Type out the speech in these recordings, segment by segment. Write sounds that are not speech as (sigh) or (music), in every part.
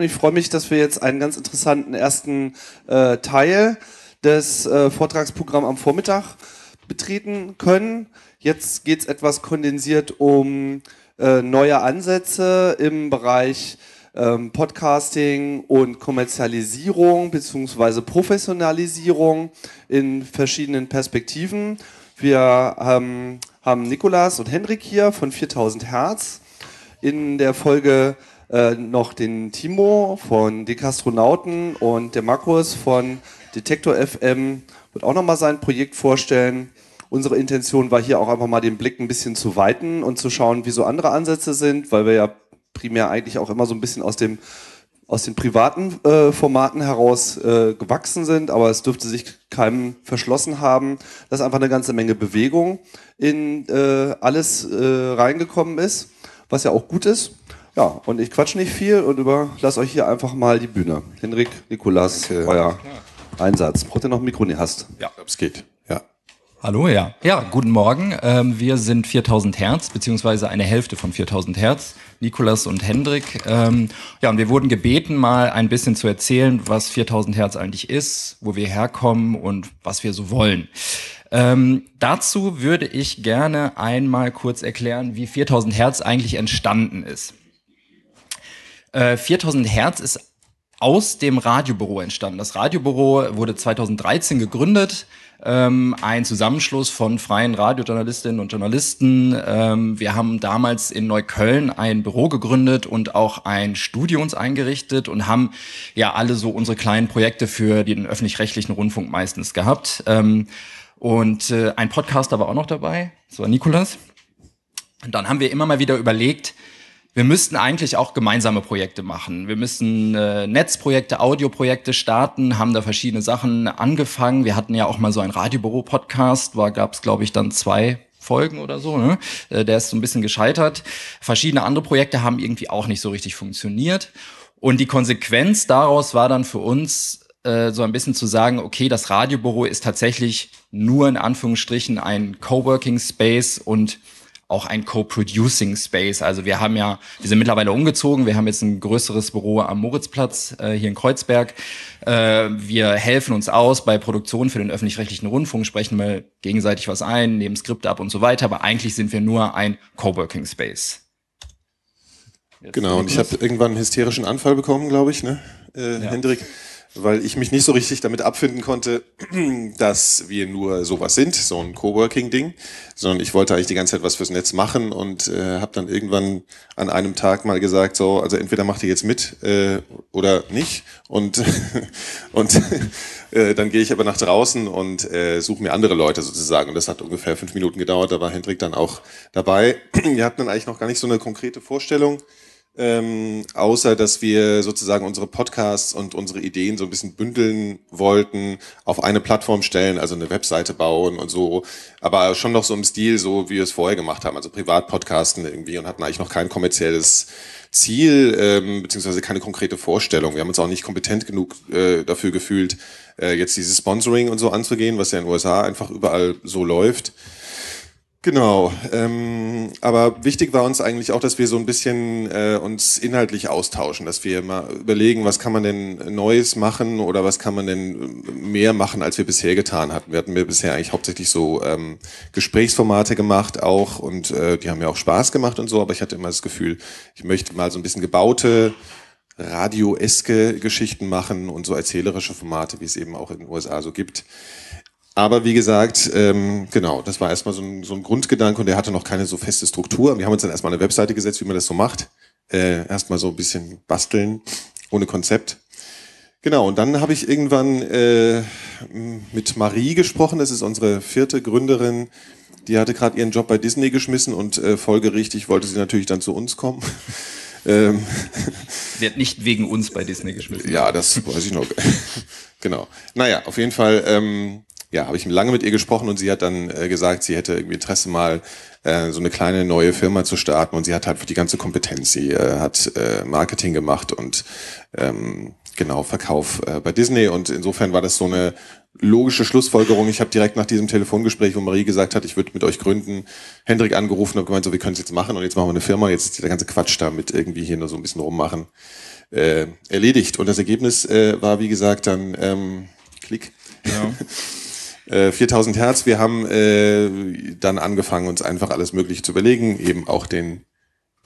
Ich freue mich, dass wir jetzt einen ganz interessanten ersten äh, Teil des äh, Vortragsprogramms am Vormittag betreten können. Jetzt geht es etwas kondensiert um äh, neue Ansätze im Bereich ähm, Podcasting und Kommerzialisierung bzw. Professionalisierung in verschiedenen Perspektiven. Wir ähm, haben Nikolas und Henrik hier von 4000 Hertz. In der Folge äh, noch den Timo von Die Kastronauten und der Markus von Detektor FM wird auch nochmal sein Projekt vorstellen. Unsere Intention war hier auch einfach mal den Blick ein bisschen zu weiten und zu schauen, wie so andere Ansätze sind, weil wir ja primär eigentlich auch immer so ein bisschen aus dem aus den privaten äh, Formaten heraus äh, gewachsen sind, aber es dürfte sich keinem verschlossen haben, dass einfach eine ganze Menge Bewegung in äh, alles äh, reingekommen ist, was ja auch gut ist. Ja, und ich quatsch nicht viel und überlasse euch hier einfach mal die Bühne. Henrik, Nikolas, okay. euer Einsatz. Braucht ihr noch ein Mikro? ne? hast. Ja, es geht. Hallo, ja. Ja, guten Morgen. Ähm, wir sind 4000 Hertz, beziehungsweise eine Hälfte von 4000 Hertz, Nikolas und Hendrik. Ähm, ja, und wir wurden gebeten, mal ein bisschen zu erzählen, was 4000 Hertz eigentlich ist, wo wir herkommen und was wir so wollen. Ähm, dazu würde ich gerne einmal kurz erklären, wie 4000 Hertz eigentlich entstanden ist. Äh, 4000 Hertz ist aus dem Radiobüro entstanden. Das Radiobüro wurde 2013 gegründet ähm, ein Zusammenschluss von freien Radiojournalistinnen und Journalisten. Ähm, wir haben damals in Neukölln ein Büro gegründet und auch ein Studio uns eingerichtet und haben ja alle so unsere kleinen Projekte für den öffentlich-rechtlichen Rundfunk meistens gehabt. Ähm, und äh, ein Podcaster war auch noch dabei, das war Nikolas. Und dann haben wir immer mal wieder überlegt, wir müssten eigentlich auch gemeinsame Projekte machen. Wir müssen äh, Netzprojekte, Audioprojekte starten, haben da verschiedene Sachen angefangen. Wir hatten ja auch mal so einen Radiobüro-Podcast, war gab es, glaube ich, dann zwei Folgen oder so. Ne? Äh, der ist so ein bisschen gescheitert. Verschiedene andere Projekte haben irgendwie auch nicht so richtig funktioniert. Und die Konsequenz daraus war dann für uns, äh, so ein bisschen zu sagen, okay, das Radiobüro ist tatsächlich nur in Anführungsstrichen ein Coworking Space und auch ein Co-Producing Space. Also wir haben ja, wir sind mittlerweile umgezogen, wir haben jetzt ein größeres Büro am Moritzplatz äh, hier in Kreuzberg. Äh, wir helfen uns aus bei Produktionen für den öffentlich-rechtlichen Rundfunk, sprechen mal gegenseitig was ein, nehmen Skripte ab und so weiter, aber eigentlich sind wir nur ein Coworking Space. Jetzt genau, und ich habe irgendwann einen hysterischen Anfall bekommen, glaube ich, ne? Äh, ja. Hendrik weil ich mich nicht so richtig damit abfinden konnte, (clears throat) dass wir nur sowas sind, so ein Coworking-Ding, sondern ich wollte eigentlich die ganze Zeit was fürs Netz machen und äh, habe dann irgendwann an einem Tag mal gesagt, so, also entweder macht ihr jetzt mit äh, oder nicht und, (laughs) und (laughs) äh, dann gehe ich aber nach draußen und äh, suche mir andere Leute sozusagen und das hat ungefähr fünf Minuten gedauert, da war Hendrik dann auch dabei. (clears throat) wir hatten dann eigentlich noch gar nicht so eine konkrete Vorstellung, ähm, außer dass wir sozusagen unsere Podcasts und unsere Ideen so ein bisschen bündeln wollten, auf eine Plattform stellen, also eine Webseite bauen und so, aber schon noch so im Stil, so wie wir es vorher gemacht haben, also Privatpodcasten irgendwie und hatten eigentlich noch kein kommerzielles Ziel, ähm, beziehungsweise keine konkrete Vorstellung. Wir haben uns auch nicht kompetent genug äh, dafür gefühlt, äh, jetzt dieses Sponsoring und so anzugehen, was ja in den USA einfach überall so läuft. Genau, ähm, aber wichtig war uns eigentlich auch, dass wir so ein bisschen äh, uns inhaltlich austauschen, dass wir mal überlegen, was kann man denn Neues machen oder was kann man denn mehr machen, als wir bisher getan hatten. Wir hatten wir bisher eigentlich hauptsächlich so ähm, Gesprächsformate gemacht auch und äh, die haben ja auch Spaß gemacht und so, aber ich hatte immer das Gefühl, ich möchte mal so ein bisschen gebaute radioeske Geschichten machen und so erzählerische Formate, wie es eben auch in den USA so gibt. Aber wie gesagt, ähm, genau, das war erstmal so ein, so ein Grundgedanke und der hatte noch keine so feste Struktur. Wir haben uns dann erstmal eine Webseite gesetzt, wie man das so macht. Äh, erstmal so ein bisschen basteln, ohne Konzept. Genau, und dann habe ich irgendwann äh, mit Marie gesprochen, das ist unsere vierte Gründerin. Die hatte gerade ihren Job bei Disney geschmissen und äh, folgerichtig wollte sie natürlich dann zu uns kommen. (laughs) Ähm. Wird nicht wegen uns bei Disney geschmissen. Ja, das weiß ich noch. (laughs) genau. Naja, auf jeden Fall. Ähm, ja, habe ich lange mit ihr gesprochen und sie hat dann äh, gesagt, sie hätte irgendwie Interesse mal äh, so eine kleine neue Firma zu starten und sie hat halt die ganze Kompetenz. Sie äh, hat äh, Marketing gemacht und ähm, genau Verkauf äh, bei Disney und insofern war das so eine logische Schlussfolgerung. Ich habe direkt nach diesem Telefongespräch, wo Marie gesagt hat, ich würde mit euch gründen, Hendrik angerufen und gemeint, so wir können es jetzt machen und jetzt machen wir eine Firma. Jetzt ist der ganze Quatsch damit irgendwie hier nur so ein bisschen rummachen äh, erledigt und das Ergebnis äh, war wie gesagt dann ähm, Klick. Ja. (laughs) 4000 äh, Hertz. Wir haben äh, dann angefangen, uns einfach alles Mögliche zu überlegen, eben auch den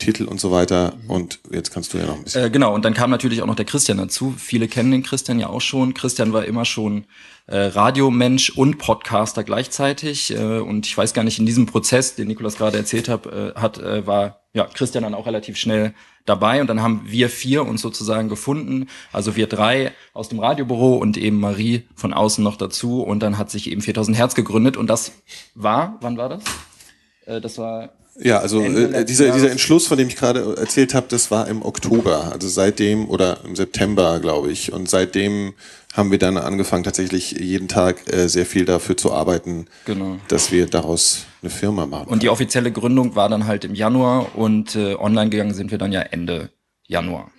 Titel und so weiter. Und jetzt kannst du ja noch ein bisschen. Äh, genau, und dann kam natürlich auch noch der Christian dazu. Viele kennen den Christian ja auch schon. Christian war immer schon äh, Radiomensch und Podcaster gleichzeitig. Äh, und ich weiß gar nicht, in diesem Prozess, den Nikolas gerade erzählt hab, äh, hat, äh, war ja Christian dann auch relativ schnell dabei. Und dann haben wir vier uns sozusagen gefunden. Also wir drei aus dem Radiobüro und eben Marie von außen noch dazu. Und dann hat sich eben 4000 Hertz gegründet. Und das war, wann war das? Äh, das war ja, also äh, dieser, dieser Entschluss, von dem ich gerade erzählt habe, das war im Oktober, also seitdem oder im September, glaube ich. Und seitdem haben wir dann angefangen, tatsächlich jeden Tag äh, sehr viel dafür zu arbeiten, genau. dass wir daraus eine Firma machen. Und die offizielle Gründung war dann halt im Januar und äh, online gegangen sind wir dann ja Ende Januar.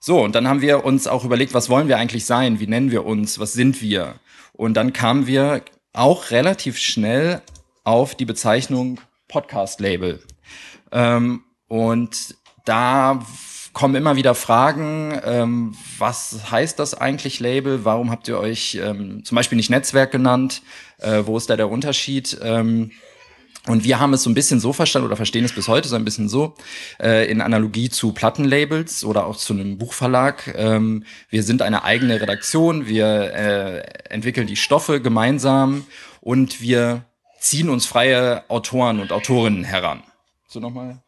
So, und dann haben wir uns auch überlegt, was wollen wir eigentlich sein? Wie nennen wir uns? Was sind wir? Und dann kamen wir auch relativ schnell auf die Bezeichnung Podcast-Label. Ähm, und da kommen immer wieder Fragen, ähm, was heißt das eigentlich Label? Warum habt ihr euch ähm, zum Beispiel nicht Netzwerk genannt? Äh, wo ist da der Unterschied? Ähm, und wir haben es so ein bisschen so verstanden oder verstehen es bis heute so ein bisschen so, äh, in Analogie zu Plattenlabels oder auch zu einem Buchverlag. Ähm, wir sind eine eigene Redaktion, wir äh, entwickeln die Stoffe gemeinsam und wir ziehen uns freie Autoren und Autorinnen heran. So nochmal.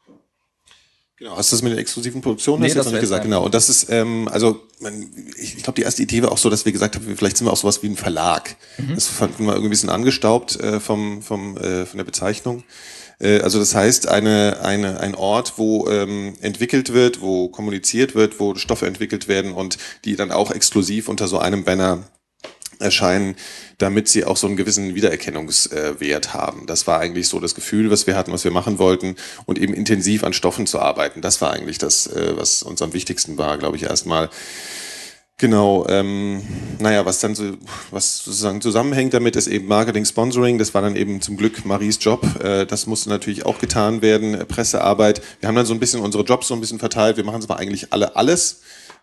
Genau, hast du das mit den exklusiven Produktionen nee, das, das noch nicht gesagt? Genau. Und das ist, ähm, also man, ich, ich glaube, die erste Idee war auch so, dass wir gesagt haben, vielleicht sind wir auch sowas wie ein Verlag. Mhm. Das fanden wir irgendwie ein bisschen angestaubt äh, vom, vom, äh, von der Bezeichnung. Äh, also das heißt, eine, eine, ein Ort, wo ähm, entwickelt wird, wo kommuniziert wird, wo Stoffe entwickelt werden und die dann auch exklusiv unter so einem Banner erscheinen, damit sie auch so einen gewissen Wiedererkennungswert haben. Das war eigentlich so das Gefühl, was wir hatten, was wir machen wollten und eben intensiv an Stoffen zu arbeiten. Das war eigentlich das, äh, was uns am wichtigsten war, glaube ich, erstmal. Genau, ähm, naja, was dann so, was sozusagen zusammenhängt damit, ist eben Marketing, Sponsoring. Das war dann eben zum Glück Maries Job. Äh, das musste natürlich auch getan werden, Pressearbeit. Wir haben dann so ein bisschen unsere Jobs so ein bisschen verteilt. Wir machen zwar eigentlich alle alles,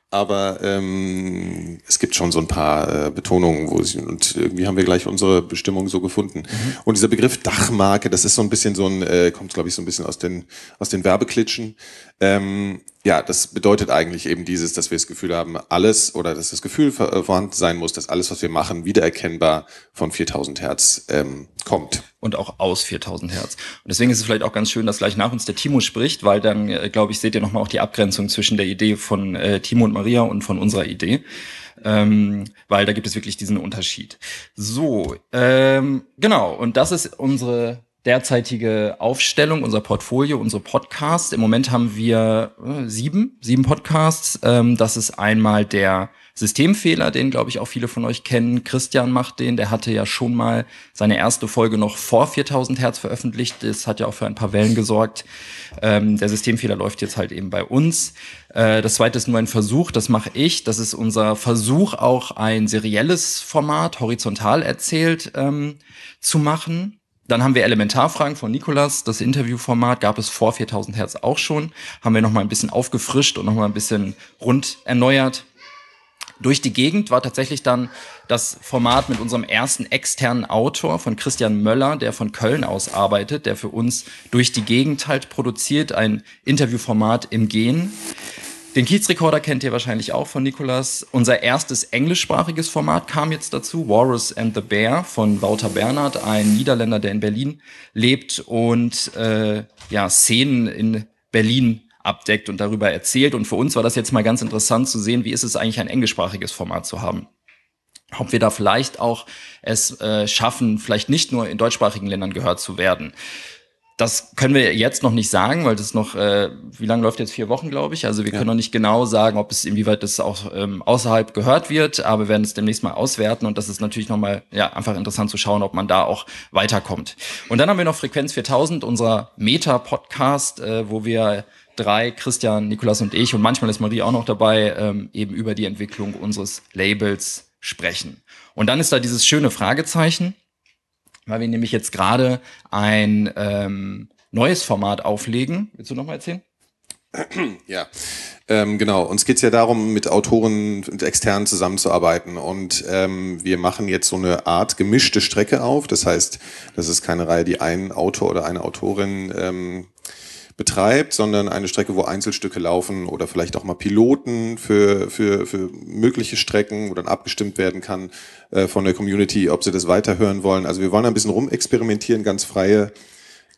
aber ähm, es gibt schon so ein paar äh, Betonungen, wo sie, und irgendwie haben wir gleich unsere Bestimmung so gefunden. Mhm. Und dieser Begriff Dachmarke, das ist so ein bisschen so ein, äh, kommt glaube ich so ein bisschen aus den aus den Werbeklitschen. Ähm, ja, das bedeutet eigentlich eben dieses, dass wir das Gefühl haben, alles oder dass das Gefühl äh, vorhanden sein muss, dass alles, was wir machen, wiedererkennbar von 4000 Hertz ähm, kommt. Und auch aus 4000 Hertz. Und deswegen ist es vielleicht auch ganz schön, dass gleich nach uns der Timo spricht, weil dann, äh, glaube ich, seht ihr nochmal auch die Abgrenzung zwischen der Idee von äh, Timo und Maria und von unserer Idee. Ähm, weil da gibt es wirklich diesen Unterschied. So, ähm, genau. Und das ist unsere derzeitige Aufstellung, unser Portfolio, unsere Podcasts. Im Moment haben wir äh, sieben, sieben Podcasts. Ähm, das ist einmal der Systemfehler, den, glaube ich, auch viele von euch kennen. Christian macht den, der hatte ja schon mal seine erste Folge noch vor 4000 Hertz veröffentlicht. Das hat ja auch für ein paar Wellen gesorgt. Ähm, der Systemfehler läuft jetzt halt eben bei uns. Äh, das zweite ist nur ein Versuch, das mache ich. Das ist unser Versuch, auch ein serielles Format, horizontal erzählt, ähm, zu machen. Dann haben wir Elementarfragen von Nikolas. Das Interviewformat gab es vor 4000 Hertz auch schon. Haben wir nochmal ein bisschen aufgefrischt und nochmal ein bisschen rund erneuert. Durch die Gegend war tatsächlich dann das Format mit unserem ersten externen Autor von Christian Möller, der von Köln aus arbeitet, der für uns durch die Gegend halt produziert, ein Interviewformat im Gehen. Den Kiezrekorder kennt ihr wahrscheinlich auch von Nikolas. Unser erstes englischsprachiges Format kam jetzt dazu, Walrus and the Bear von Wouter Bernhard, ein Niederländer, der in Berlin lebt und äh, ja, Szenen in Berlin abdeckt und darüber erzählt. Und für uns war das jetzt mal ganz interessant zu sehen, wie ist es eigentlich, ein englischsprachiges Format zu haben ob wir da vielleicht auch es äh, schaffen, vielleicht nicht nur in deutschsprachigen Ländern gehört zu werden. Das können wir jetzt noch nicht sagen, weil das noch, äh, wie lange läuft jetzt? Vier Wochen, glaube ich. Also wir ja. können noch nicht genau sagen, ob es inwieweit das auch ähm, außerhalb gehört wird, aber wir werden es demnächst mal auswerten und das ist natürlich nochmal ja, einfach interessant zu schauen, ob man da auch weiterkommt. Und dann haben wir noch Frequenz 4000, unser Meta-Podcast, äh, wo wir drei, Christian, Nikolas und ich und manchmal ist Marie auch noch dabei, ähm, eben über die Entwicklung unseres Labels sprechen. Und dann ist da dieses schöne Fragezeichen weil wir nämlich jetzt gerade ein ähm, neues Format auflegen. Willst du nochmal erzählen? (clears throat) Ja, ähm, genau. Uns geht's ja darum, mit Autoren und Externen zusammenzuarbeiten. Und ähm, wir machen jetzt so eine Art gemischte Strecke auf. Das heißt, das ist keine Reihe, die ein Autor oder eine Autorin ähm, betreibt, sondern eine Strecke, wo Einzelstücke laufen oder vielleicht auch mal Piloten für, für, für mögliche Strecken, wo dann abgestimmt werden kann äh, von der Community, ob sie das weiterhören wollen. Also wir wollen ein bisschen rumexperimentieren, ganz freie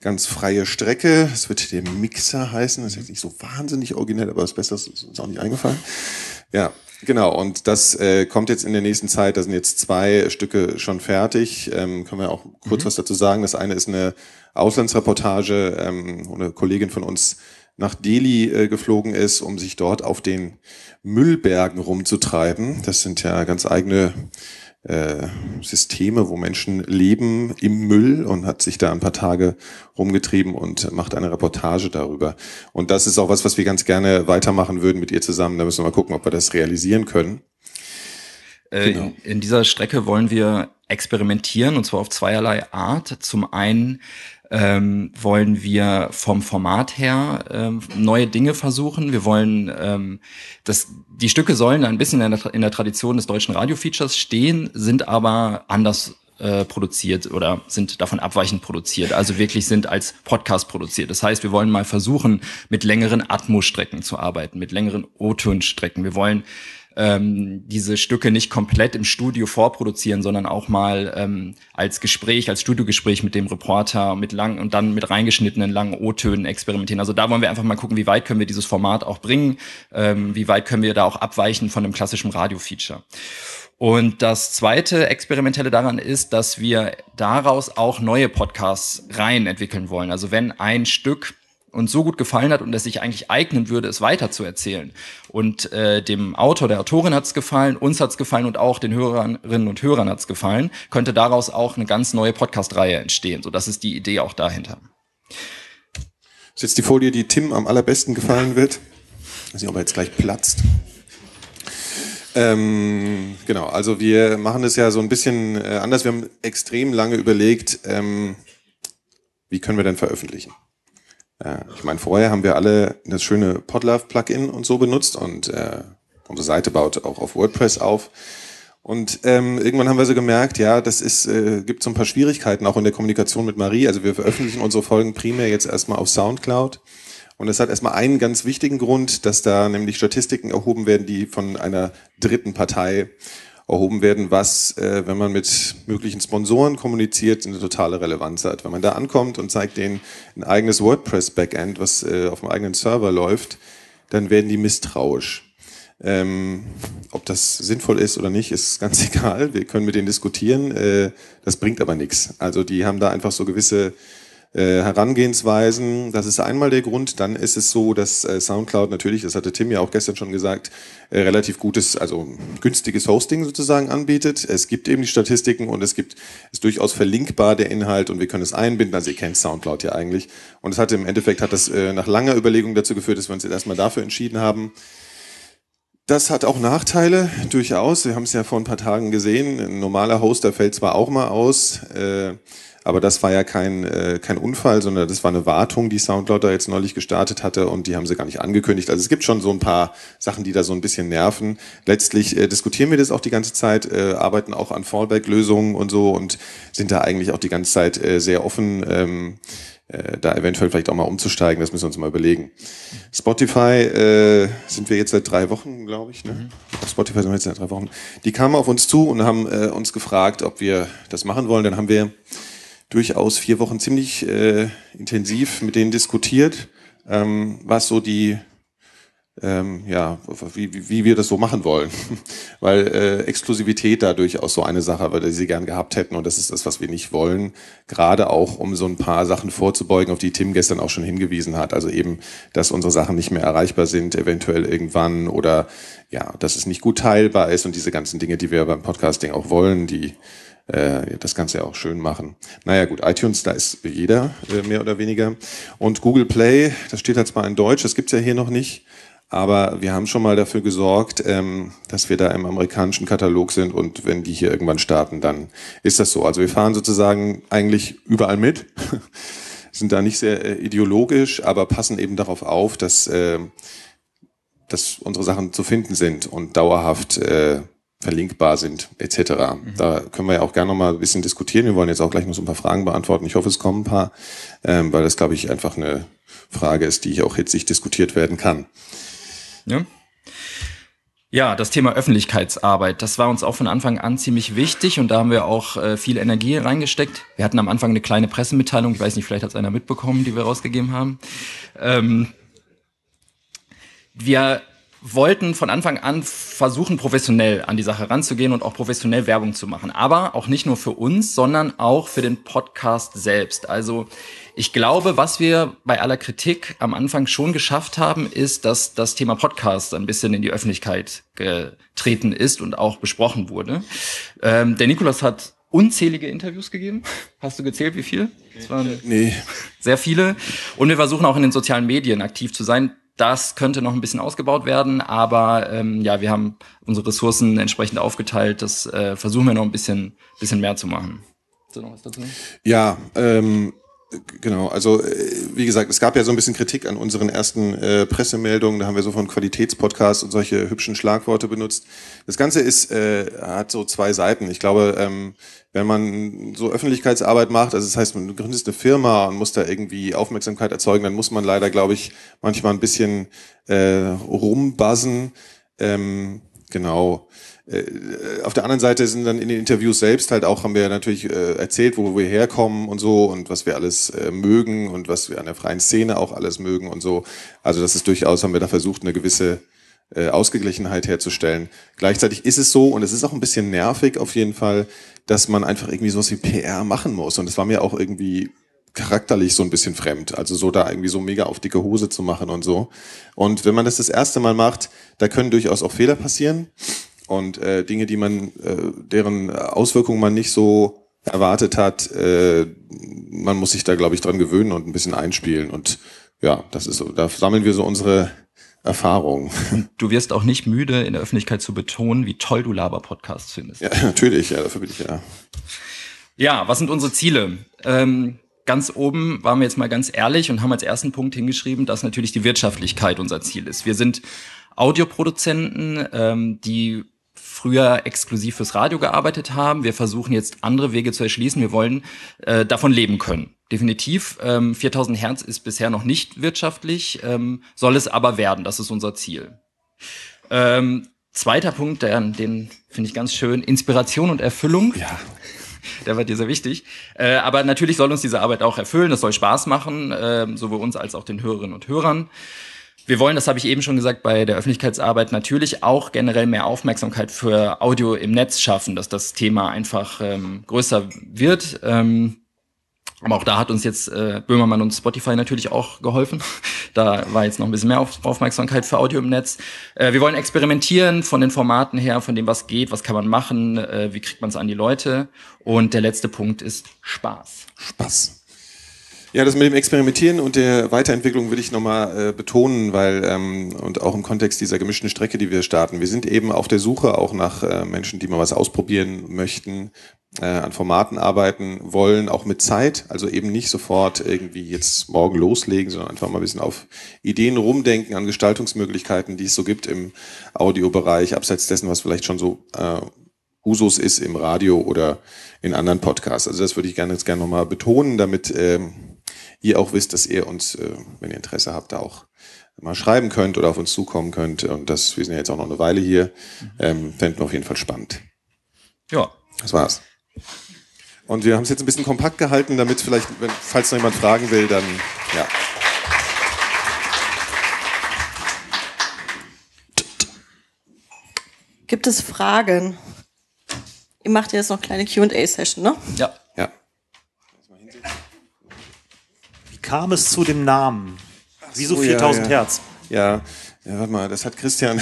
ganz freie Strecke. Es wird der Mixer heißen. Das ist jetzt nicht so wahnsinnig originell, aber das Beste ist uns auch nicht eingefallen. Ja, Genau, und das äh, kommt jetzt in der nächsten Zeit. Da sind jetzt zwei Stücke schon fertig. Ähm, können wir auch kurz mhm. was dazu sagen. Das eine ist eine Auslandsreportage, ähm, wo eine Kollegin von uns nach Delhi äh, geflogen ist, um sich dort auf den Müllbergen rumzutreiben. Das sind ja ganz eigene äh, Systeme, wo Menschen leben im Müll und hat sich da ein paar Tage rumgetrieben und macht eine Reportage darüber. Und das ist auch was, was wir ganz gerne weitermachen würden mit ihr zusammen. Da müssen wir mal gucken, ob wir das realisieren können. Äh, genau. In dieser Strecke wollen wir experimentieren und zwar auf zweierlei Art. Zum einen ähm, wollen wir vom Format her ähm, neue Dinge versuchen. Wir wollen, ähm, dass die Stücke sollen ein bisschen in der, in der Tradition des deutschen Radiofeatures stehen, sind aber anders äh, produziert oder sind davon abweichend produziert, also wirklich sind als Podcast produziert. Das heißt, wir wollen mal versuchen, mit längeren Atmosstrecken zu arbeiten, mit längeren o ton Wir wollen ähm, diese Stücke nicht komplett im Studio vorproduzieren, sondern auch mal ähm, als Gespräch, als Studiogespräch mit dem Reporter mit lang und dann mit reingeschnittenen langen O-Tönen experimentieren. Also da wollen wir einfach mal gucken, wie weit können wir dieses Format auch bringen, ähm, wie weit können wir da auch abweichen von einem klassischen Radio-Feature. Und das zweite Experimentelle daran ist, dass wir daraus auch neue Podcasts rein entwickeln wollen. Also wenn ein Stück und so gut gefallen hat und es sich eigentlich eignen würde, es weiter zu erzählen. Und äh, dem Autor, der Autorin hat es gefallen, uns hat es gefallen und auch den Hörerinnen und Hörern hat es gefallen, könnte daraus auch eine ganz neue Podcast-Reihe entstehen. So, das ist die Idee auch dahinter. Das Ist jetzt die Folie, die Tim am allerbesten gefallen wird. Ich weiß nicht, ob er jetzt gleich platzt. Ähm, genau, also wir machen das ja so ein bisschen äh, anders. Wir haben extrem lange überlegt, ähm, wie können wir denn veröffentlichen? Äh, ich meine, vorher haben wir alle das schöne Podlove-Plugin und so benutzt und äh, unsere Seite baut auch auf WordPress auf. Und ähm, irgendwann haben wir so gemerkt, ja, das ist, äh, gibt so ein paar Schwierigkeiten auch in der Kommunikation mit Marie. Also wir veröffentlichen unsere Folgen primär jetzt erstmal auf Soundcloud. Und das hat erstmal einen ganz wichtigen Grund, dass da nämlich Statistiken erhoben werden, die von einer dritten Partei erhoben werden, was, äh, wenn man mit möglichen Sponsoren kommuniziert, eine totale Relevanz hat. Wenn man da ankommt und zeigt denen ein eigenes WordPress-Backend, was äh, auf dem eigenen Server läuft, dann werden die misstrauisch. Ähm, ob das sinnvoll ist oder nicht, ist (laughs) ganz egal. Wir können mit denen diskutieren. Äh, das bringt aber nichts. Also die haben da einfach so gewisse äh, Herangehensweisen. Das ist einmal der Grund. Dann ist es so, dass äh, SoundCloud natürlich, das hatte Tim ja auch gestern schon gesagt, äh, relativ gutes, also günstiges Hosting sozusagen anbietet. Es gibt eben die Statistiken und es gibt, ist durchaus verlinkbar der Inhalt und wir können es einbinden. Also ihr kennt SoundCloud ja eigentlich. Und es hatte im Endeffekt, hat das äh, nach langer Überlegung dazu geführt, dass wir uns jetzt erstmal dafür entschieden haben. Das hat auch Nachteile, durchaus. Wir haben es ja vor ein paar Tagen gesehen. Ein normaler Hoster fällt zwar auch mal aus, äh, aber das war ja kein, äh, kein Unfall, sondern das war eine Wartung, die Soundcloud da jetzt neulich gestartet hatte und die haben sie gar nicht angekündigt. Also es gibt schon so ein paar Sachen, die da so ein bisschen nerven. Letztlich äh, diskutieren wir das auch die ganze Zeit, äh, arbeiten auch an Fallback-Lösungen und so und sind da eigentlich auch die ganze Zeit äh, sehr offen. Ähm, äh, da eventuell vielleicht auch mal umzusteigen, das müssen wir uns mal überlegen. Spotify äh, sind wir jetzt seit drei Wochen, glaube ich. Ne? Mhm. Spotify sind wir jetzt seit drei Wochen. Die kamen auf uns zu und haben äh, uns gefragt, ob wir das machen wollen. Dann haben wir durchaus vier Wochen ziemlich äh, intensiv mit denen diskutiert, ähm, was so die ähm, ja, wie, wie, wie wir das so machen wollen. (laughs) weil äh, Exklusivität da durchaus so eine Sache war, sie gern gehabt hätten und das ist das, was wir nicht wollen. Gerade auch, um so ein paar Sachen vorzubeugen, auf die Tim gestern auch schon hingewiesen hat. Also eben, dass unsere Sachen nicht mehr erreichbar sind, eventuell irgendwann oder ja, dass es nicht gut teilbar ist und diese ganzen Dinge, die wir beim Podcasting auch wollen, die äh, das Ganze ja auch schön machen. Naja gut, iTunes, da ist jeder äh, mehr oder weniger. Und Google Play, das steht halt zwar in Deutsch, das gibt's ja hier noch nicht. Aber wir haben schon mal dafür gesorgt, ähm, dass wir da im amerikanischen Katalog sind und wenn die hier irgendwann starten, dann ist das so. Also wir fahren sozusagen eigentlich überall mit, (laughs) sind da nicht sehr äh, ideologisch, aber passen eben darauf auf, dass, äh, dass unsere Sachen zu finden sind und dauerhaft äh, verlinkbar sind etc. Mhm. Da können wir ja auch gerne noch mal ein bisschen diskutieren. Wir wollen jetzt auch gleich noch so ein paar Fragen beantworten. Ich hoffe, es kommen ein paar, ähm, weil das, glaube ich, einfach eine Frage ist, die hier auch hitzig diskutiert werden kann. Ja? Ne? Ja, das Thema Öffentlichkeitsarbeit, das war uns auch von Anfang an ziemlich wichtig und da haben wir auch äh, viel Energie reingesteckt. Wir hatten am Anfang eine kleine Pressemitteilung, ich weiß nicht, vielleicht hat es einer mitbekommen, die wir rausgegeben haben. Ähm, wir wollten von Anfang an versuchen, professionell an die Sache ranzugehen und auch professionell Werbung zu machen. Aber auch nicht nur für uns, sondern auch für den Podcast selbst. Also ich glaube, was wir bei aller Kritik am Anfang schon geschafft haben, ist, dass das Thema Podcast ein bisschen in die Öffentlichkeit getreten ist und auch besprochen wurde. Ähm, der Nikolas hat unzählige Interviews gegeben. Hast du gezählt, wie viel? Es waren nee. sehr viele. Und wir versuchen auch in den sozialen Medien aktiv zu sein. Das könnte noch ein bisschen ausgebaut werden, aber ähm, ja, wir haben unsere Ressourcen entsprechend aufgeteilt. Das äh, versuchen wir noch ein bisschen, bisschen mehr zu machen. Ja, ähm, Genau, also äh, wie gesagt, es gab ja so ein bisschen Kritik an unseren ersten äh, Pressemeldungen, da haben wir so von Qualitätspodcast und solche hübschen Schlagworte benutzt. Das Ganze ist, äh, hat so zwei Seiten. Ich glaube, ähm, wenn man so Öffentlichkeitsarbeit macht, also das heißt, man gründet eine Firma und muss da irgendwie Aufmerksamkeit erzeugen, dann muss man leider, glaube ich, manchmal ein bisschen äh, rumbassen. Ähm, genau. Äh, auf der anderen Seite sind dann in den Interviews selbst halt auch, haben wir natürlich äh, erzählt, wo wir herkommen und so und was wir alles äh, mögen und was wir an der freien Szene auch alles mögen und so. Also das ist durchaus, haben wir da versucht, eine gewisse äh, Ausgeglichenheit herzustellen. Gleichzeitig ist es so, und es ist auch ein bisschen nervig auf jeden Fall, dass man einfach irgendwie sowas wie PR machen muss. Und es war mir auch irgendwie charakterlich so ein bisschen fremd. Also so da irgendwie so mega auf dicke Hose zu machen und so. Und wenn man das das erste Mal macht, da können durchaus auch Fehler passieren und äh, Dinge, die man, äh, deren Auswirkungen man nicht so erwartet hat, äh, man muss sich da, glaube ich, dran gewöhnen und ein bisschen einspielen. Und ja, das ist so, da sammeln wir so unsere Erfahrung. (laughs) Du wirst auch nicht müde, in der Öffentlichkeit zu betonen, wie toll du Laber-Podcasts findest. Ja, (laughs) natürlich, ja, dafür bin ich ja. Ja, was sind unsere Ziele? Ähm, ganz oben waren wir jetzt mal ganz ehrlich und haben als ersten Punkt hingeschrieben, dass natürlich die Wirtschaftlichkeit unser Ziel ist. Wir sind Audioproduzenten, ähm, die früher exklusiv fürs Radio gearbeitet haben. Wir versuchen jetzt andere Wege zu erschließen. Wir wollen äh, davon leben können. Definitiv. Ähm, 4000 Hertz ist bisher noch nicht wirtschaftlich, ähm, soll es aber werden. Das ist unser Ziel. Ähm, zweiter Punkt, der, den finde ich ganz schön, Inspiration und Erfüllung. Ja. (laughs) Der war dir sehr wichtig. Äh, aber natürlich soll uns diese Arbeit auch erfüllen. Es soll Spaß machen, äh, sowohl uns als auch den Hörerinnen und Hörern. Wir wollen, das habe ich eben schon gesagt, bei der Öffentlichkeitsarbeit natürlich auch generell mehr Aufmerksamkeit für Audio im Netz schaffen, dass das Thema einfach ähm, größer wird. Ähm, aber auch da hat uns jetzt äh, Böhmermann und Spotify natürlich auch geholfen. (laughs) Da war jetzt noch ein bisschen mehr Auf Aufmerksamkeit für Audio im Netz. Äh, wir wollen experimentieren von den Formaten her, von dem, was geht, was kann man machen, äh, wie kriegt man es an die Leute. Und der letzte Punkt ist Spaß. Spaß. Ja, das mit dem Experimentieren und der Weiterentwicklung will ich nochmal äh, betonen, weil ähm, und auch im Kontext dieser gemischten Strecke, die wir starten, wir sind eben auf der Suche auch nach äh, Menschen, die mal was ausprobieren möchten, äh, an Formaten arbeiten wollen, auch mit Zeit, also eben nicht sofort irgendwie jetzt morgen loslegen, sondern einfach mal ein bisschen auf Ideen rumdenken, an Gestaltungsmöglichkeiten, die es so gibt im Audiobereich, abseits dessen, was vielleicht schon so äh, Usus ist im Radio oder in anderen Podcasts. Also das würde ich gerne jetzt gerne nochmal betonen, damit ähm, ihr auch wisst, dass ihr uns, äh, wenn ihr Interesse habt, da auch mal schreiben könnt oder auf uns zukommen könnt. Und das, wir sind ja jetzt auch noch eine Weile hier, mhm. ähm, fänden wir auf jeden Fall spannend. Ja. Das war's. Und wir haben es jetzt ein bisschen kompakt gehalten, damit vielleicht, wenn, falls noch jemand fragen will, dann ja. Gibt es Fragen? Ihr macht ja jetzt noch kleine QA-Session, ne? Ja. Ja kam es zu dem Namen? Wieso so, 4000 ja, ja. Hertz? Ja, ja, warte mal, das hat Christian.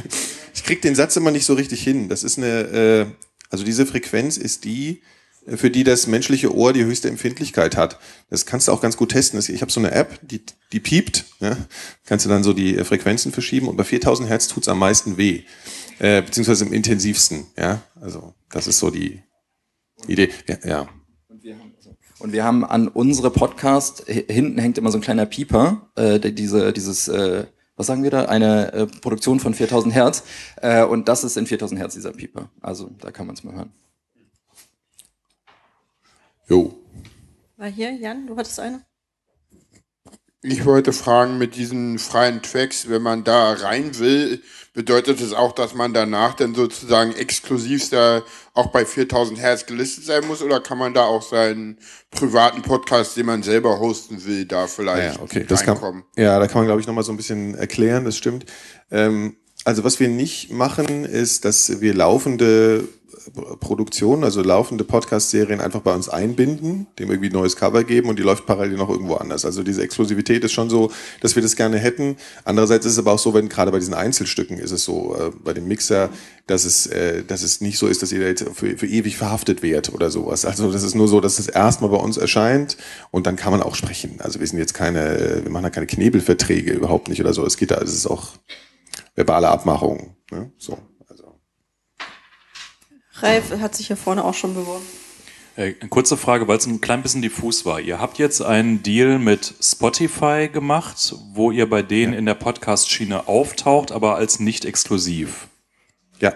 (laughs) ich krieg den Satz immer nicht so richtig hin. Das ist eine, äh, also diese Frequenz ist die, äh, für die das menschliche Ohr die höchste Empfindlichkeit hat. Das kannst du auch ganz gut testen. Ich habe so eine App, die, die piept. Ja? Ne? Kannst du dann so die äh, Frequenzen verschieben und bei 4000 Hertz tut es am meisten weh. Äh, beziehungsweise am intensivsten. Ja, also das ist so die Idee. Ja, ja. Und wir haben an unsere Podcast, hinten hängt immer so ein kleiner Pieper, äh, diese, dieses, äh, was sagen wir da, eine äh, Produktion von 4000 Hertz. Äh, und das ist in 4000 Hertz dieser Pieper. Also da kann man es mal hören. Jo. War hier, Jan, du hattest eine? Ich wollte fragen, mit diesen freien Tracks, wenn man da rein will, bedeutet es das auch, dass man danach dann sozusagen exklusiv da auch bei 4000 Hertz gelistet sein muss oder kann man da auch seinen privaten Podcast, den man selber hosten will, da vielleicht ja, okay. das kann, ja, da kann man, glaube ich, nochmal so ein bisschen erklären, das stimmt. Ähm, also was wir nicht machen, ist, dass wir laufende Produktionen, also laufende Podcast-Serien einfach bei uns einbinden, dem irgendwie ein neues Cover geben und die läuft parallel noch irgendwo anders. Also diese Exklusivität ist schon so, dass wir das gerne hätten. Andererseits ist es aber auch so, wenn gerade bei diesen Einzelstücken ist es so, äh, bei dem Mixer, dass es, äh, dass es nicht so ist, dass ihr da jetzt für, für ewig verhaftet werdet oder sowas. Also das ist nur so, dass es erstmal bei uns erscheint und dann kann man auch sprechen. Also wir sind jetzt keine, äh, wir machen da keine Knebelverträge überhaupt nicht oder so. Es geht da, also es ist auch verbale Abmachungen. Ne? So. Ralf hat sich hier vorne auch schon beworben. Eine äh, kurze Frage, weil es ein klein bisschen diffus war. Ihr habt jetzt einen Deal mit Spotify gemacht, wo ihr bei denen ja. in der Podcast-Schiene auftaucht, aber als nicht exklusiv. Ja.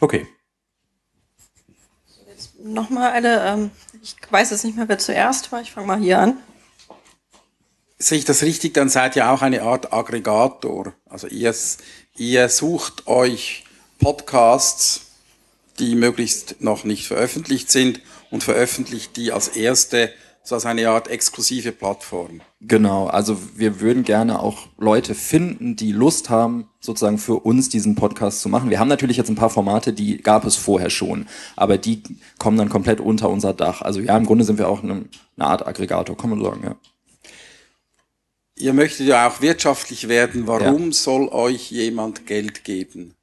Okay. Jetzt nochmal alle, ähm, ich weiß jetzt nicht mehr, wer zuerst war, ich fange mal hier an. Sehe ich das richtig, dann seid ihr auch eine Art Aggregator. Also ihr, ihr sucht euch Podcasts die möglichst noch nicht veröffentlicht sind und veröffentlicht die als erste, so als eine Art exklusive Plattform. Genau, also wir würden gerne auch Leute finden, die Lust haben, sozusagen für uns diesen Podcast zu machen. Wir haben natürlich jetzt ein paar Formate, die gab es vorher schon, aber die kommen dann komplett unter unser Dach. Also ja, im Grunde sind wir auch eine, eine Art Aggregator, kann man sagen, ja. Ihr möchtet ja auch wirtschaftlich werden. Warum ja. soll euch jemand Geld geben?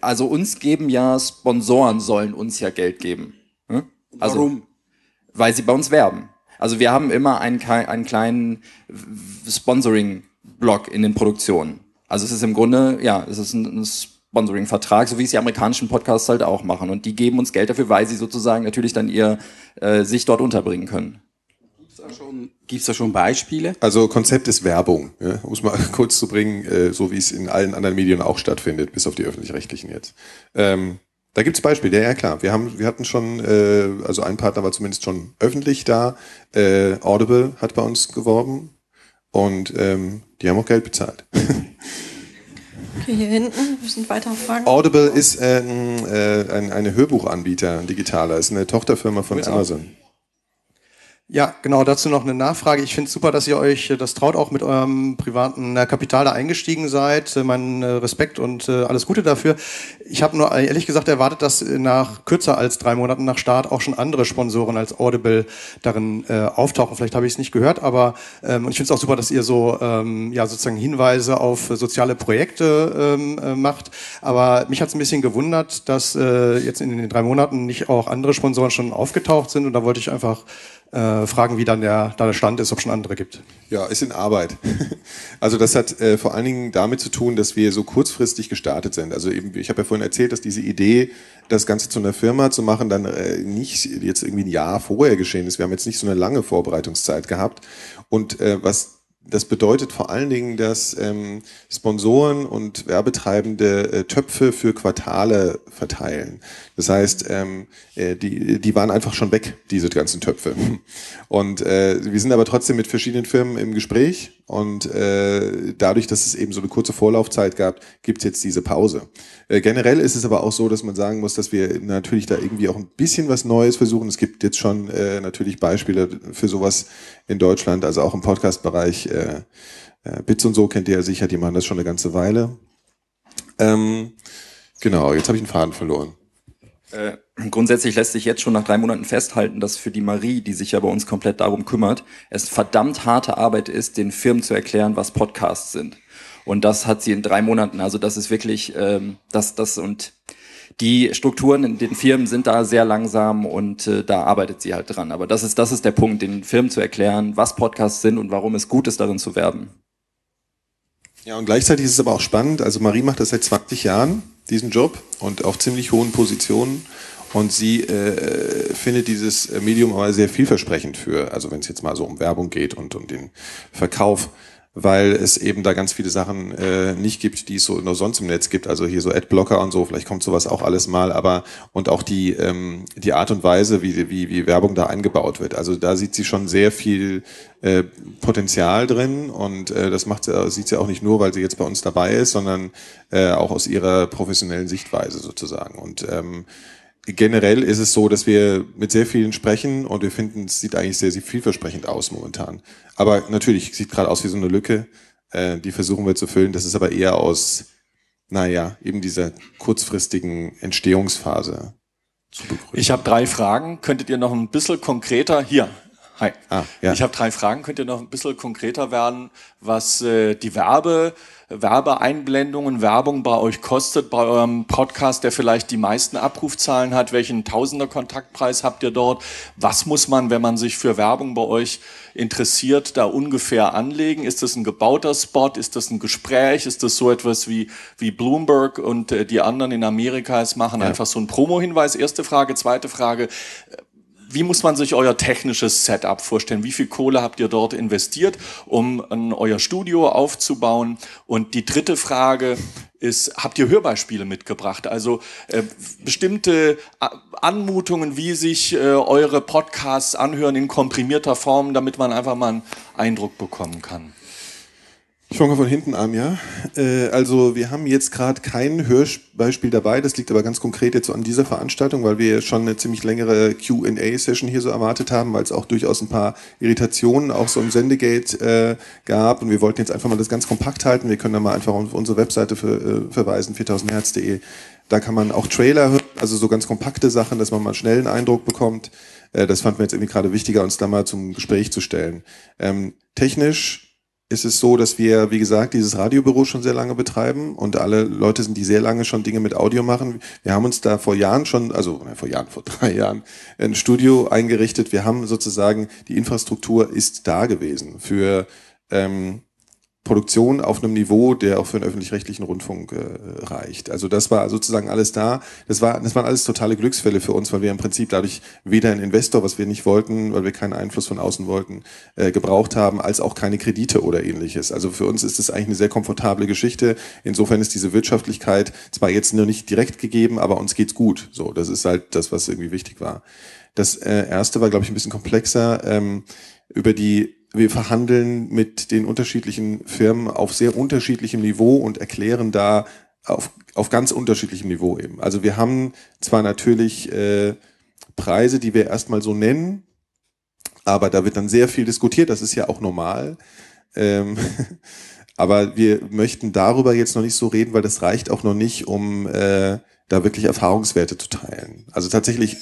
also uns geben ja Sponsoren sollen uns ja Geld geben. Hm? Also, Warum? Weil sie bei uns werben. Also wir haben immer einen, einen kleinen Sponsoring-Block in den Produktionen. Also es ist im Grunde, ja, es ist ein, ein Sponsoring-Vertrag, so wie es die amerikanischen Podcasts halt auch machen. Und die geben uns Geld dafür, weil sie sozusagen natürlich dann ihr äh, sich dort unterbringen können. Gibt es da, schon, Beispiele? Also Konzept ist Werbung, ja, um es mal (laughs) kurz zu bringen, äh, so wie es in allen anderen Medien auch stattfindet, bis auf die öffentlich-rechtlichen jetzt. Ähm, da gibt es Beispiele, ja, ja klar. Wir, haben, wir hatten schon, äh, also ein Partner war zumindest schon öffentlich da. Äh, Audible hat bei uns geworben und ähm, die haben auch Geld bezahlt. (laughs) Okay, hier hinten, wir sind weitere Fragen. Audible ist ein, äh, ein, ein Hörbuchanbieter, ein digitaler, ist eine Tochterfirma von Amazon. Auch. Ja, genau, dazu noch eine Nachfrage. Ich finde es super, dass ihr euch äh, das traut, auch mit eurem privaten Kapital da eingestiegen seid. Äh, mein äh, Respekt und alles Gute dafür. Ich habe nur ehrlich gesagt erwartet, dass nach kürzer als drei Monaten nach Start auch schon andere Sponsoren als Audible darin äh, auftauchen. Vielleicht habe ich es nicht gehört, aber ähm, ich finde es auch super, dass ihr so ähm, ja sozusagen Hinweise auf soziale Projekte ähm, macht. Aber mich hat es ein bisschen gewundert, dass äh, jetzt in den drei Monaten nicht auch andere Sponsoren schon aufgetaucht sind. Und da wollte ich einfach äh, fragen, wie dann der, da der Stand ist, ob es schon andere gibt. Ja, ist in Arbeit. (laughs) Also das hat äh, vor allen Dingen damit zu tun, dass wir so kurzfristig gestartet sind. Also eben, ich habe ja vorhin erzählt, dass diese Idee, das Ganze zu einer Firma zu machen, dann äh, nicht jetzt irgendwie ein Jahr vorher geschehen ist. Wir haben jetzt nicht so eine lange Vorbereitungszeit gehabt. Und äh, was das bedeutet vor allen Dingen, dass ähm, Sponsoren und Werbetreibende äh, Töpfe für Quartale verteilen. Das heißt, ähm, äh, die, die waren einfach schon weg, diese ganzen Töpfe. (laughs) Und äh, wir sind aber trotzdem mit verschiedenen Firmen im Gespräch und äh, dadurch, dass es eben so eine kurze Vorlaufzeit gab, gibt es jetzt diese Pause. Äh, generell ist es aber auch so, dass man sagen muss, dass wir natürlich da irgendwie auch ein bisschen was Neues versuchen. Es gibt jetzt schon äh, natürlich Beispiele für sowas in Deutschland, also auch im Podcast-Bereich äh, äh, äh, Bits und so kennt ihr ja sicher, die machen das schon eine ganze Weile. Ähm, genau, jetzt habe ich einen Faden verloren. Äh, grundsätzlich lässt sich jetzt schon nach drei Monaten festhalten, dass für die Marie, die sich ja bei uns komplett darum kümmert, es verdammt harte Arbeit ist, den Firmen zu erklären, was Podcasts sind. Und das hat sie in drei Monaten. Also das ist wirklich ähm, das, das und die Strukturen in den Firmen sind da sehr langsam und äh, da arbeitet sie halt dran. Aber das ist, das ist der Punkt, den Firmen zu erklären, was Podcasts sind und warum es gut ist, darin zu werben. Ja, und gleichzeitig ist es aber auch spannend. Also Marie macht das seit 20 Jahren, diesen Job, und auf ziemlich hohen Positionen. Und sie äh, findet dieses Medium aber sehr vielversprechend für, also wenn es jetzt mal so um Werbung geht und um den Verkauf weil es eben da ganz viele Sachen äh, nicht gibt, die es so nur sonst im Netz gibt. Also hier so Adblocker und so, vielleicht kommt sowas auch alles mal, aber und auch die, ähm, die Art und Weise, wie, wie, wie Werbung da eingebaut wird. Also da sieht sie schon sehr viel äh, Potenzial drin und äh, das macht sie, sieht sie auch nicht nur, weil sie jetzt bei uns dabei ist, sondern äh, auch aus ihrer professionellen Sichtweise sozusagen. Und ähm, generell ist es so, dass wir mit sehr vielen sprechen und wir finden, es sieht eigentlich sehr, sehr vielversprechend aus momentan. Aber natürlich, sieht gerade aus wie so eine Lücke, äh, die versuchen wir zu füllen. Das ist aber eher aus, naja, eben dieser kurzfristigen Entstehungsphase zu begründen. Ich habe drei Fragen. Könntet ihr noch ein bisschen konkreter hier Hi. Ah, ja. Ich habe drei Fragen. Könnt ihr noch ein bisschen konkreter werden, was äh, die Werbe, Werbeeinblendungen, Werbung bei euch kostet, bei eurem Podcast, der vielleicht die meisten Abrufzahlen hat? Welchen Tausender Kontaktpreis habt ihr dort? Was muss man, wenn man sich für Werbung bei euch interessiert, da ungefähr anlegen? Ist das ein gebauter Spot? Ist das ein Gespräch? Ist das so etwas wie, wie Bloomberg und äh, die anderen in Amerika es machen? Ja. Einfach so ein Promo-Hinweis. Erste Frage. Zweite Frage. Wie muss man sich euer technisches Setup vorstellen? Wie viel Kohle habt ihr dort investiert, um euer Studio aufzubauen? Und die dritte Frage ist, habt ihr Hörbeispiele mitgebracht? Also äh, bestimmte äh, Anmutungen, wie sich äh, eure Podcasts anhören in komprimierter Form, damit man einfach mal einen Eindruck bekommen kann. Ich fange von hinten an, ja. Äh, also wir haben jetzt gerade kein Hörbeispiel dabei, das liegt aber ganz konkret jetzt an dieser Veranstaltung, weil wir schon eine ziemlich längere QA-Session hier so erwartet haben, weil es auch durchaus ein paar Irritationen auch so im Sendegate äh, gab und wir wollten jetzt einfach mal das ganz kompakt halten. Wir können da mal einfach auf unsere Webseite äh, verweisen, 4000herz.de. Da kann man auch Trailer hören, also so ganz kompakte Sachen, dass man mal schnell einen Eindruck bekommt. das fanden wir jetzt irgendwie gerade wichtiger, uns da mal zum Gespräch zu stellen. Ähm, technisch ist es so, dass wir, wie gesagt, dieses Radiobüro schon sehr lange betreiben und alle Leute sind, die sehr lange schon Dinge mit Audio machen. Wir haben uns da vor Jahren schon, also vor Jahren, vor (laughs) drei Jahren, ein Studio eingerichtet. Wir haben sozusagen, die Infrastruktur ist da gewesen für ähm, Produktion auf einem Niveau, der auch für den öffentlich-rechtlichen Rundfunk äh, reicht. Also das war sozusagen alles da. Das, war, das waren alles totale Glücksfälle für uns, weil wir im Prinzip dadurch weder einen Investor, was wir nicht wollten, weil wir keinen Einfluss von außen wollten, äh, gebraucht haben, als auch keine Kredite oder ähnliches. Also für uns ist das eigentlich eine sehr komfortable Geschichte. Insofern ist diese Wirtschaftlichkeit zwar jetzt nur nicht direkt gegeben, aber uns geht's gut. So, das ist halt das, was irgendwie wichtig war. Das äh, erste war, glaube ich, ein bisschen komplexer. Ähm, über die wir verhandeln mit den unterschiedlichen Firmen auf sehr unterschiedlichem Niveau und erklären da auf, auf ganz unterschiedlichem Niveau eben. Also wir haben zwar natürlich äh, Preise, die wir erstmal so nennen, aber da wird dann sehr viel diskutiert, das ist ja auch normal. Ähm, (laughs) aber wir möchten darüber jetzt noch nicht so reden, weil das reicht auch noch nicht, um äh, da wirklich Erfahrungswerte zu teilen. Also tatsächlich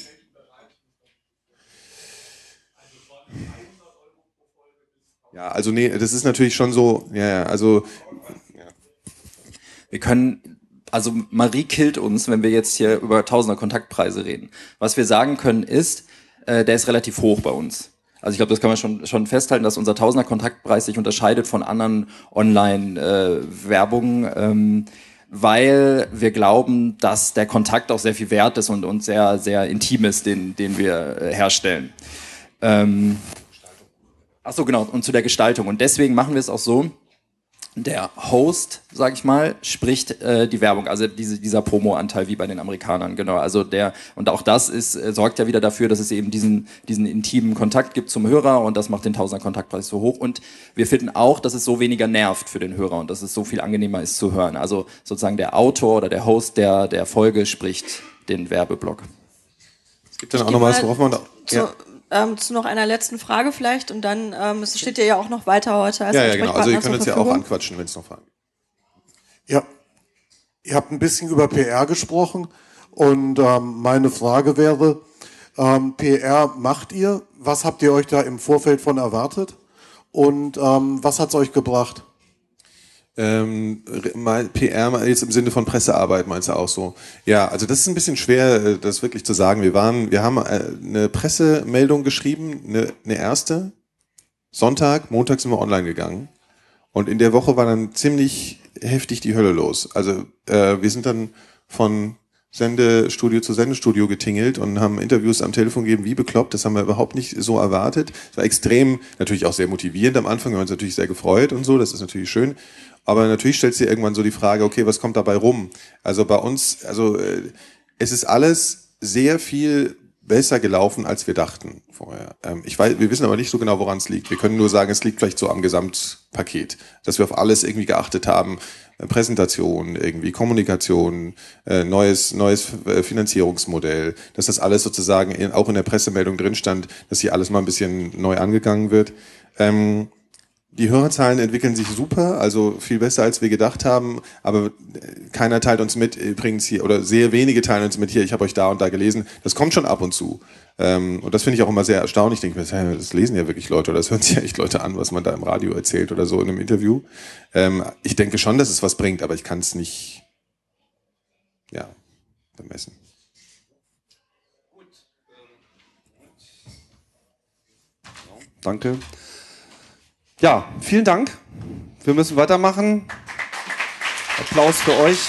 Ja, also nee, das ist natürlich schon so, ja, ja, also. Ja. Wir können, also Marie killt uns, wenn wir jetzt hier über Tausender Kontaktpreise reden. Was wir sagen können ist, äh, der ist relativ hoch bei uns. Also ich glaube, das kann man schon, schon festhalten, dass unser Tausender Kontaktpreis sich unterscheidet von anderen Online-Werbungen. Äh, ähm, weil wir glauben, dass der Kontakt auch sehr viel wert ist und, und sehr, sehr intim ist, den, den wir äh, herstellen. Ähm, Ach so, genau, und zu der Gestaltung. Und deswegen machen wir es auch so, der Host, sag ich mal, spricht äh, die Werbung, also diese, dieser Promo-Anteil wie bei den Amerikanern, genau. Also der, und auch das ist, äh, sorgt ja wieder dafür, dass es eben diesen, diesen intimen Kontakt gibt zum Hörer und das macht den Tausender Kontaktpreis so hoch. Und wir finden auch, dass es so weniger nervt für den Hörer und dass es so viel angenehmer ist zu hören. Also sozusagen der Autor oder der Host der, der Folge spricht den Werbeblock. Es gibt dann ich auch noch was, worauf man da. Ja. Ähm, zu noch einer letzten Frage vielleicht und dann, ähm, es steht ja auch noch weiter heute. Als ja, ja, genau. Also ihr könnt uns ja auch anquatschen, wenn es noch Fragen gibt. Ja, ihr habt ein bisschen über PR gesprochen und ähm, meine Frage wäre, ähm, PR macht ihr? Was habt ihr euch da im Vorfeld von erwartet? Und ähm, was hat es euch gebracht? Ähm, PR jetzt im Sinne von Pressearbeit meinst du auch so? Ja, also das ist ein bisschen schwer, äh, das wirklich zu sagen. Wir waren, wir haben äh, eine Pressemeldung geschrieben, eine, eine erste. Sonntag, Montag sind wir online gegangen. Und in der Woche war dann ziemlich heftig die Hölle los. Also äh, wir sind dann von Sendestudio zu Sendestudio getingelt und haben Interviews am Telefon gegeben, wie bekloppt, das haben wir überhaupt nicht so erwartet. Es war extrem, natürlich auch sehr motivierend am Anfang, wir haben uns natürlich sehr gefreut und so, das ist natürlich schön. Aber natürlich stellt sich irgendwann so die Frage, okay, was kommt dabei rum? Also bei uns, also äh, es ist alles sehr viel besser gelaufen, als wir dachten vorher. Ähm, ich weiß, wir wissen aber nicht so genau, woran es liegt. Wir können nur sagen, es liegt vielleicht so am Gesamtpaket, dass wir auf alles irgendwie geachtet haben. Äh, Präsentation, irgendwie Kommunikation, äh, neues, neues Finanzierungsmodell, dass das alles sozusagen auch in der Pressemeldung drin stand, dass hier alles mal ein bisschen neu angegangen wird. Ähm, die Hörerzahlen entwickeln sich super, also viel besser als wir gedacht haben, aber äh, keiner teilt uns mit, übrigens hier, oder sehr wenige teilen uns mit hier, ich habe euch da und da gelesen. Das kommt schon ab und zu. Ähm, und das finde ich auch immer sehr erstaunlich. Ich denke mir, das lesen ja wirklich Leute oder das hören sich ja echt Leute an, was man da im Radio erzählt oder so in einem Interview. Ähm, ich denke schon, dass es was bringt, aber ich kann es nicht, ja, bemessen. Ähm, gut. Danke. Ja, vielen Dank. Wir müssen weitermachen. Applaus für euch.